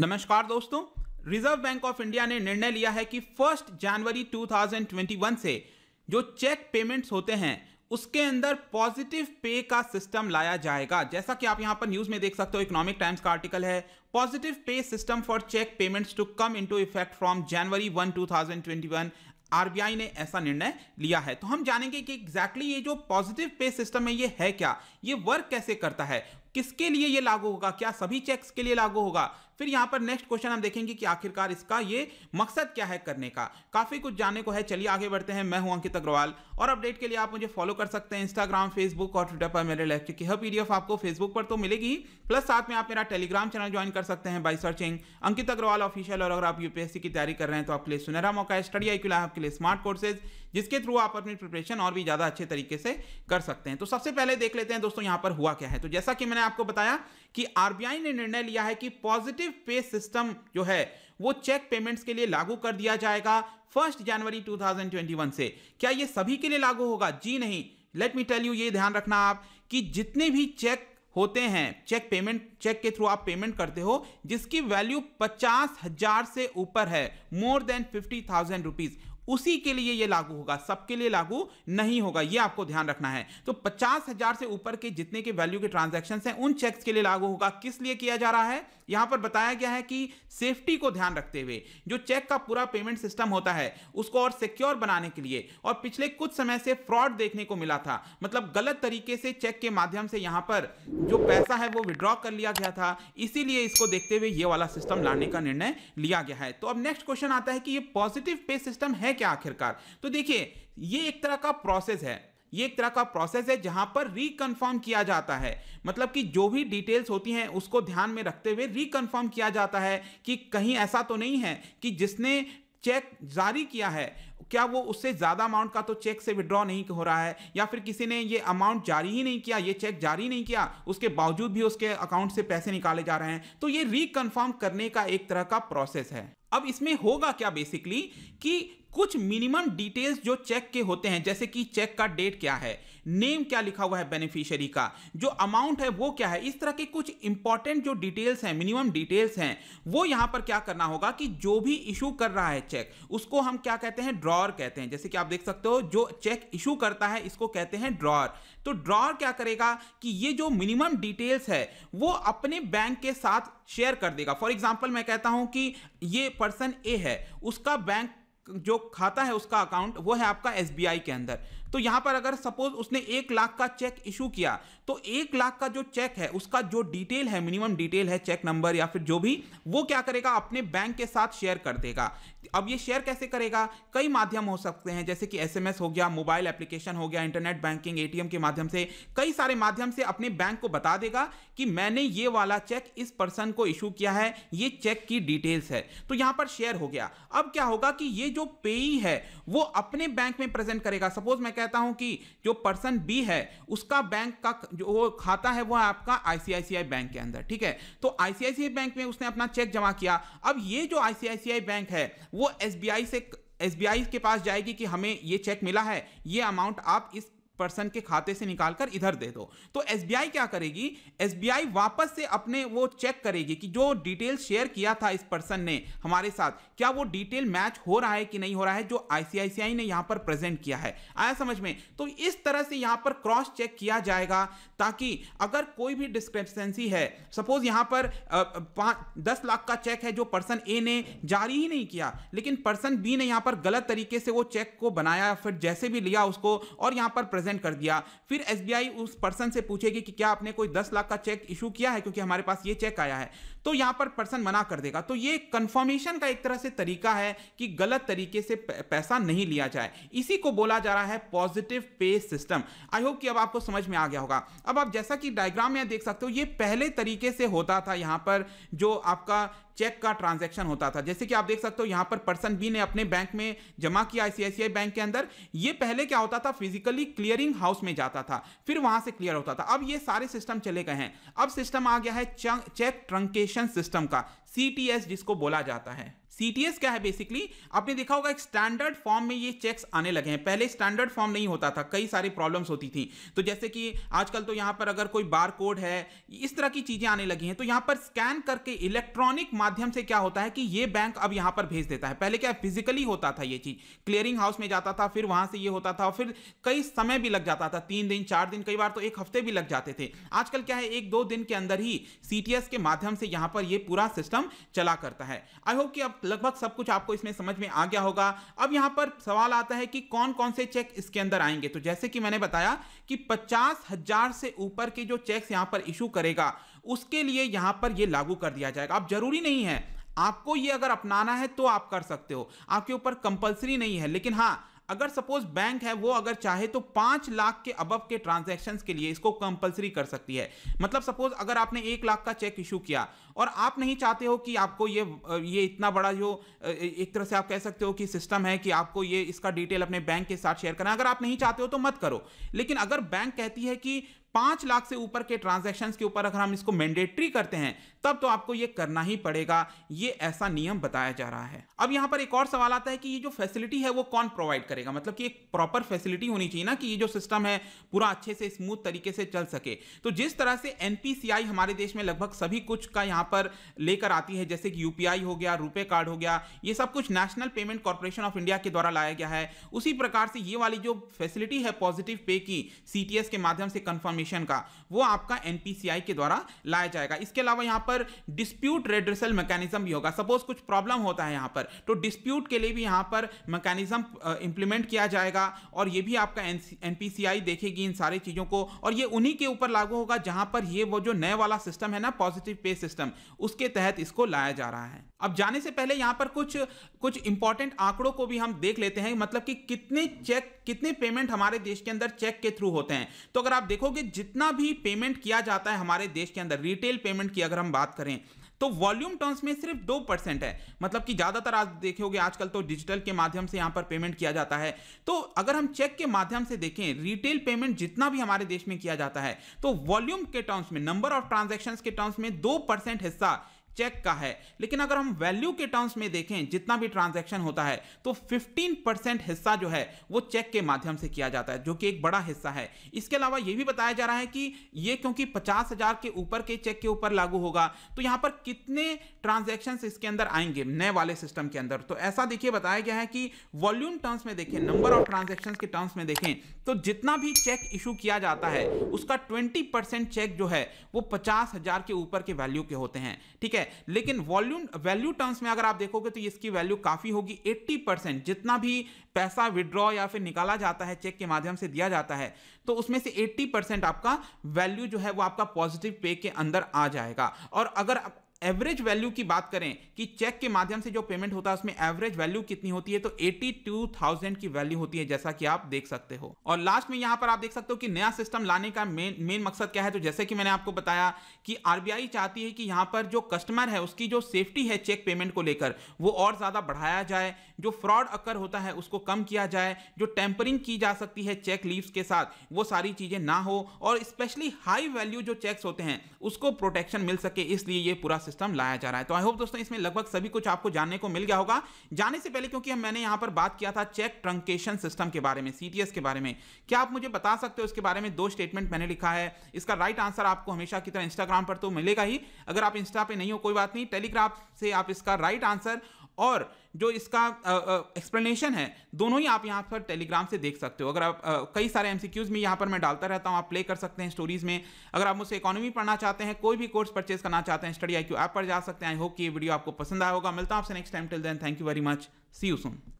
नमस्कार दोस्तों reserve bank of India ने निर्णय लिया है कि फर्स्ट जनवरी 2021 से जो चेक पेमेंट्स होते हैं उसके अंदर पॉजिटिव पे का सिस्टम लाया जाएगा जैसा कि आप यहां पर न्यूज में देख सकते हो इकोनॉमिक टाइम्स का आर्टिकल है positive pay system for cheque payments to come into effect from January one two RBI ने ऐसा निर्णय लिया है तो हम जानेंगे कि एग्जैक्टली ये जो पॉजिटिव पे सिस्टम है ये है क्या ये वर्क कैसे करता है किसके लिए ये लागू होगा क्या सभी चेक्स के लिए लागू होगा फिर यहां पर नेक्स्ट क्वेश्चन हम देखेंगे कि आखिरकार इसका ये मकसद क्या है करने का काफ़ी कुछ जानने को है चलिए आगे बढ़ते हैं मैं हूं अंकित अग्रवाल और अपडेट के लिए आप मुझे फॉलो कर सकते हैं इंस्टाग्राम फेसबुक और ट्विटर पर मेरे लेक्चर की हर पीडीएफ आपको फेसबुक पर तो मिलेगी प्लस साथ में आप मेरा टेलीग्राम चैनल ज्वाइन कर सकते हैं by searching Ankit Agarwal official और अगर आप यूपीएससी की तैयारी कर रहे हैं तो आपके लिए सुनहरा मौका है स्टडी आई आपके लिए स्मार्ट कोर्सेज जिसके थ्रू आप अपनी प्रिपरेशन और भी ज़्यादा अच्छे तरीके से कर सकते हैं तो सबसे पहले देख लेते हैं दोस्तों यहां पर हुआ क्या है तो जैसा कि मैंने आपको बताया कि आरबीआई ने निर्णय लिया है कि पॉजिटिव एक्टिव पे सिस्टम जो है वो चेक पेमेंट्स के लिए लागू कर दिया जाएगा फर्स्ट जनवरी 2021 से क्या ये सभी के लिए लागू होगा जी नहीं लेट मी टेल यू ये ध्यान रखना आप कि जितने भी चेक होते हैं चेक पेमेंट चेक के थ्रू आप पेमेंट करते हो जिसकी वैल्यू पचास हजार से ऊपर है more than fifty thousand rupees उसी के लिए ये लागू होगा सबके लिए लागू नहीं होगा ये आपको ध्यान रखना है तो पचास हजार से ऊपर के जितने के वैल्यू के ट्रांजेक्शन हैं उन चेक्स के लिए लागू होगा किस लिए किया जा रहा है यहां पर बताया गया है कि सेफ्टी को ध्यान रखते हुए जो चेक का पूरा पेमेंट सिस्टम होता है उसको और सिक्योर बनाने के लिए और पिछले कुछ समय से फ्रॉड देखने को मिला था मतलब गलत तरीके से चेक के माध्यम से यहां पर जो पैसा है वो विड्रॉ कर लिया गया था इसीलिए इसको देखते हुए ये वाला सिस्टम लाने का निर्णय लिया गया है तो अब नेक्स्ट क्वेश्चन आता है कि ये पॉजिटिव पे सिस्टम है क्या आखिरकार तो देखिए ये एक तरह का प्रोसेस है ये एक तरह का प्रोसेस है जहां पर रिकन्फर्म किया जाता है मतलब कि जो भी डिटेल्स होती हैं उसको ध्यान में रखते हुए रिकन्फर्म किया जाता है कि कहीं ऐसा तो नहीं है कि जिसने चेक जारी किया है क्या वो उससे ज़्यादा अमाउंट का तो चेक से विड्रॉ नहीं हो रहा है या फिर किसी ने ये अमाउंट जारी ही नहीं किया ये चेक जारी नहीं किया उसके बावजूद भी उसके अकाउंट से पैसे निकाले जा रहे हैं तो ये रिकन्फर्म करने का एक तरह का प्रोसेस है अब इसमें होगा क्या बेसिकली कि कुछ मिनिमम डिटेल्स जो चेक के होते हैं जैसे कि चेक का डेट क्या है नेम क्या लिखा हुआ है बेनिफिशियरी का जो अमाउंट है वो क्या है इस तरह के कुछ इंपॉर्टेंट जो डिटेल्स हैं मिनिमम डिटेल्स हैं वो यहां पर क्या करना होगा कि जो भी इशू कर रहा है चेक उसको हम क्या कहते हैं ड्रॉर कहते हैं जैसे कि आप देख सकते हो जो चेक इशू करता है इसको कहते हैं ड्रॉर तो ड्रॉर क्या करेगा कि ये जो मिनिमम डिटेल्स है वो अपने बैंक के साथ शेयर कर देगा फॉर एग्जाम्पल मैं कहता हूं कि ये पर्सन ए है उसका बैंक जो खाता है उसका अकाउंट वो है आपका एस के अंदर तो यहाँ पर अगर सपोज उसने एक लाख का चेक इशू किया तो एक लाख का जो चेक है उसका जो डिटेल है मिनिमम डिटेल है चेक नंबर या फिर जो भी वो क्या करेगा अपने बैंक के साथ शेयर कर देगा अब ये शेयर कैसे करेगा कई माध्यम हो सकते हैं जैसे कि एसएमएस हो गया मोबाइल एप्लीकेशन हो गया इंटरनेट बैंकिंग एटीएम के माध्यम से कई सारे माध्यम से अपने बैंक को बता देगा कि मैंने ये वाला चेक इस पर्सन को इशू किया है ये चेक की डिटेल्स है तो यहाँ पर शेयर हो गया अब क्या होगा कि ये जो पेई है वो अपने बैंक में प्रेजेंट करेगा सपोज मैं कहता हूं कि जो पर्सन बी है उसका बैंक का जो वो खाता है वो है आपका आईसीआईसीआई बैंक के अंदर ठीक है तो आईसीआईसीआई बैंक में उसने अपना चेक जमा किया अब ये जो आईसीआईसीआई बैंक है वो एसबीआई से एस के पास जाएगी कि हमें ये चेक मिला है ये अमाउंट आप इस पर्सन के खाते से निकाल कर इधर दे दो तो एस क्या करेगी एस वापस से अपने वो चेक करेगी कि जो डिटेल शेयर किया था इस पर्सन ने हमारे साथ क्या वो डिटेल मैच हो रहा है कि नहीं हो रहा है जो आईसीआईसीआई ने यहाँ पर प्रेजेंट किया है आया समझ में तो इस तरह से यहाँ पर क्रॉस चेक किया जाएगा ताकि अगर कोई भी डिस्क्रिप्सेंसी है सपोज यहाँ पर दस लाख का चेक है जो पर्सन ए ने जारी ही नहीं किया लेकिन पर्सन बी ने यहाँ पर गलत तरीके से वो चेक को बनाया फिर जैसे भी लिया उसको और यहाँ पर प्रेजेंट कर दिया फिर एस उस पर्सन से पूछेगी कि क्या आपने कोई दस लाख का चेक इशू किया है क्योंकि हमारे पास ये चेक आया है तो यहाँ पर पर्सन मना कर देगा तो ये कन्फर्मेशन का एक तरह से तरीका है कि गलत तरीके से पैसा नहीं लिया जाए इसी को बोला जा रहा है positive pay system I hope कि अब आपको समझ में आ गया होगा अब आप जैसा कि डायग्राम में देख सकते हो ये पहले तरीके से होता था यहाँ पर जो आपका चेक का ट्रांजैक्शन होता था जैसे कि आप देख सकते हो यहाँ पर पर्सन बी ने अपने बैंक में जमा किया आईसीआईसीआई बैंक के अंदर ये पहले क्या होता था फिजिकली क्लियरिंग हाउस में जाता था फिर वहां से क्लियर होता था अब ये सारे सिस्टम चले गए हैं अब सिस्टम आ गया है चेक ट्रंकेशन सिस्टम का सी जिसको बोला जाता है सीटीएस क्या है बेसिकली आपने देखा होगा एक स्टैंडर्ड फॉर्म में ये चेक्स आने लगे हैं पहले स्टैंडर्ड फॉर्म नहीं होता था कई सारी प्रॉब्लम्स होती थी तो जैसे कि आजकल तो यहाँ पर अगर कोई बार कोड है इस तरह की चीज़ें आने लगी हैं तो यहाँ पर स्कैन करके इलेक्ट्रॉनिक माध्यम से क्या होता है कि ये बैंक अब यहाँ पर भेज देता है पहले क्या फिजिकली होता था ये चीज़ क्लियरिंग हाउस में जाता था फिर वहाँ से ये होता था फिर कई समय भी लग जाता था तीन दिन चार दिन कई बार तो एक हफ्ते भी लग जाते थे आजकल क्या है एक दो दिन के अंदर ही सी के माध्यम से यहाँ पर ये पूरा सिस्टम चला करता है आई होप कि अब लगभग सब कुछ आपको इसमें समझ में आ गया होगा अब यहां पर सवाल आता है कि कौन कौन से चेक इसके अंदर आएंगे तो जैसे कि मैंने बताया कि पचास हजार से ऊपर के जो चेक यहां पर इशू करेगा उसके लिए यहां पर यह लागू कर दिया जाएगा अब जरूरी नहीं है आपको ये अगर अपनाना है तो आप कर सकते हो आपके ऊपर कंपलसरी नहीं है लेकिन हाँ अगर सपोज बैंक है वो अगर चाहे तो पांच लाख के अबव के ट्रांजेक्शन के लिए इसको कंपल्सरी कर सकती है मतलब सपोज अगर आपने एक लाख का चेक इशू किया और आप नहीं चाहते हो कि आपको ये ये इतना बड़ा जो एक तरह से आप कह सकते हो कि सिस्टम है कि आपको ये इसका डिटेल अपने बैंक के साथ शेयर करना अगर आप नहीं चाहते हो तो मत करो लेकिन अगर बैंक कहती है कि पांच लाख से ऊपर के ट्रांजेक्शन के ऊपर अगर हम इसको मैंडेटरी करते हैं तब तो आपको यह करना ही पड़ेगा ये ऐसा नियम बताया जा रहा है अब यहां पर एक और सवाल आता है कि ये जो फैसिलिटी है वो कौन प्रोवाइड करेगा मतलब कि एक प्रॉपर फैसिलिटी होनी चाहिए ना कि ये जो सिस्टम है पूरा अच्छे से स्मूथ तरीके से चल सके तो जिस तरह से एनपीसीआई हमारे देश में लगभग सभी कुछ का यहां पर लेकर आती है जैसे कि यूपीआई हो गया रुपे कार्ड हो गया ये सब कुछ National Payment Corporation of India के द्वारा लाया गया है उसी प्रकार से ये वाली जो फैसिलिटी है पॉजिटिव पे की सीटीएस के माध्यम से कंफर्मेशन फाउंडेशन का वो आपका एनपीसीआई के द्वारा लाया जाएगा इसके अलावा यहाँ पर डिस्प्यूट रेड्रेसल मैकेनिज्म भी होगा सपोज कुछ प्रॉब्लम होता है यहाँ पर तो डिस्प्यूट के लिए भी यहाँ पर मैकेनिज्म इंप्लीमेंट किया जाएगा और ये भी आपका एन देखेगी इन सारी चीज़ों को और ये उन्हीं के ऊपर लागू होगा जहाँ पर ये वो जो नए वाला सिस्टम है ना पॉजिटिव पे सिस्टम उसके तहत इसको लाया जा रहा है अब जाने से पहले यहां पर कुछ कुछ इंपॉर्टेंट आंकड़ों को भी हम देख लेते हैं मतलब कि कितने चेक कितने पेमेंट हमारे देश के अंदर चेक के थ्रू होते हैं तो अगर आप देखोगे जितना भी पेमेंट किया जाता है हमारे देश के अंदर रिटेल पेमेंट की अगर हम बात करें तो वॉल्यूम टर्म्स में सिर्फ दो परसेंट है मतलब कि ज़्यादातर आज देखोगे आजकल तो डिजिटल के माध्यम से यहां पर पेमेंट किया जाता है तो अगर हम चेक के माध्यम से देखें रिटेल पेमेंट जितना भी हमारे देश में किया जाता है तो वॉल्यूम के टर्म्स में नंबर ऑफ ट्रांजेक्शन के टर्म्स में दो परसेंट हिस्सा चेक का है लेकिन अगर हम वैल्यू के टर्म्स में देखें जितना भी ट्रांजैक्शन होता है तो 15 परसेंट हिस्सा जो है वो चेक के माध्यम से किया जाता है जो कि एक बड़ा हिस्सा है इसके अलावा ये भी बताया जा रहा है कि ये क्योंकि पचास हजार के ऊपर के चेक के ऊपर लागू होगा तो यहाँ पर कितने ट्रांजेक्शन इसके अंदर आएंगे नए वाले सिस्टम के अंदर तो ऐसा देखिए बताया गया है कि वॉल्यूम टर्म्स में देखें नंबर ऑफ ट्रांजेक्शन के टर्म्स में देखें तो जितना भी चेक इशू किया जाता है उसका ट्वेंटी चेक जो है वो पचास के ऊपर के वैल्यू के होते हैं ठीक है लेकिन वॉल्यूम वैल्यू टर्म्स में अगर आप देखोगे तो इसकी वैल्यू काफ़ी होगी 80 परसेंट जितना भी पैसा विड्रॉ या फिर निकाला जाता है चेक के माध्यम से दिया जाता है तो उसमें से 80 परसेंट आपका वैल्यू जो है वो आपका पॉजिटिव पे के अंदर आ जाएगा और अगर एवरेज वैल्यू की बात करें कि चेक के माध्यम से जो पेमेंट होता है उसमें एवरेज वैल्यू कितनी होती है तो 82,000 की वैल्यू होती है जैसा कि आप देख सकते हो और लास्ट में यहां पर आप देख सकते हो कि नया सिस्टम लाने का मेन मेन मकसद क्या है तो जैसे कि मैंने आपको बताया कि आरबीआई चाहती है कि यहां पर जो कस्टमर है उसकी जो सेफ्टी है चेक पेमेंट को लेकर वो और ज्यादा बढ़ाया जाए जो फ्रॉड अक्कर होता है उसको कम किया जाए जो टेम्परिंग की जा सकती है चेक लीव के साथ वो सारी चीजें ना हो और स्पेशली हाई वैल्यू जो चेक होते हैं उसको प्रोटेक्शन मिल सके इसलिए यह पूरा सिस्टम सिस्टम लाया जा रहा है तो आई होप दोस्तों इसमें लगभग सभी कुछ आपको जानने को मिल गया होगा जाने से पहले क्योंकि मैंने यहां पर बात किया था चेक ट्रंकेशन सिस्टम के बारे में सीटीएस के बारे में क्या आप मुझे बता सकते हो इसके बारे में दो स्टेटमेंट मैंने लिखा है इसका राइट आंसर आपको हमेशा की तरह इंस्टाग्राम पर तो मिलेगा ही अगर आप इंस्टा पे नहीं हो कोई बात नहीं टेलीग्राफ से आप इसका राइट आंसर और जो इसका एक्सप्लेनेशन है दोनों ही आप यहाँ पर टेलीग्राम से देख सकते हो अगर आप आ, कई सारे एम में यहाँ पर मैं डालता रहता हूँ आप प्ले कर सकते हैं स्टोरीज में अगर आप मुझसे इकोनॉमी पढ़ना चाहते हैं कोई भी कोर्स परचेज करना चाहते हैं स्टडी आई ऐप पर जा सकते हैं आई होप कि ये वीडियो आपको पसंद आया होगा मिलता हूँ आपसे next time till then thank you very much see you soon